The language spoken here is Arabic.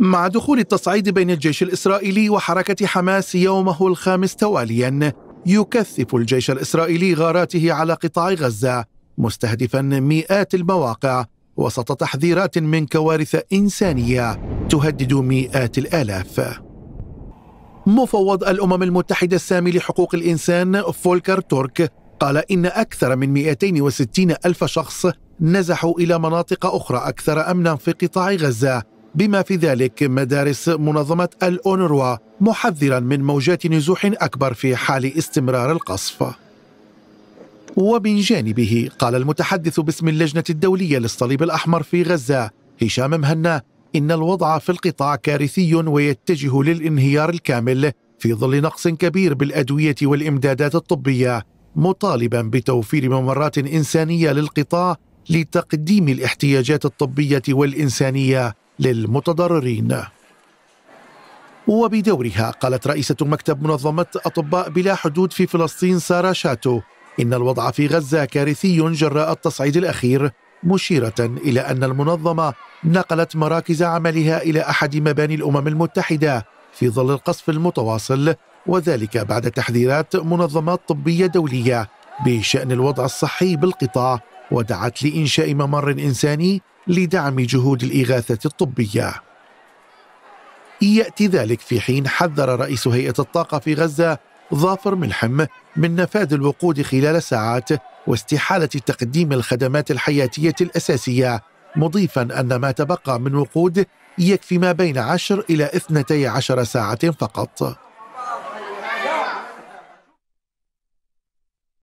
مع دخول التصعيد بين الجيش الإسرائيلي وحركة حماس يومه الخامس تواليا يكثف الجيش الإسرائيلي غاراته على قطاع غزة مستهدفا مئات المواقع وسط تحذيرات من كوارث إنسانية تهدد مئات الآلاف مفوض الأمم المتحدة السامي لحقوق الإنسان فولكر تورك قال إن أكثر من 260 ألف شخص نزحوا إلى مناطق أخرى أكثر أمنا في قطاع غزة بما في ذلك مدارس منظمة الأونروا محذرا من موجات نزوح أكبر في حال استمرار القصف ومن جانبه قال المتحدث باسم اللجنة الدولية للصليب الأحمر في غزة هشام مهنا إن الوضع في القطاع كارثي ويتجه للانهيار الكامل في ظل نقص كبير بالأدوية والإمدادات الطبية مطالبا بتوفير ممرات إنسانية للقطاع لتقديم الاحتياجات الطبية والإنسانية للمتضررين وبدورها قالت رئيسة مكتب منظمة أطباء بلا حدود في فلسطين سارة شاتو إن الوضع في غزة كارثي جراء التصعيد الأخير مشيرة إلى أن المنظمة نقلت مراكز عملها إلى أحد مباني الأمم المتحدة في ظل القصف المتواصل وذلك بعد تحذيرات منظمات طبية دولية بشان الوضع الصحي بالقطاع ودعت لانشاء ممر انساني لدعم جهود الاغاثه الطبيه. ياتي ذلك في حين حذر رئيس هيئه الطاقه في غزه ظافر ملحم من نفاذ الوقود خلال ساعات واستحاله تقديم الخدمات الحياتيه الاساسيه مضيفا ان ما تبقى من وقود يكفي ما بين 10 الى 12 ساعه فقط.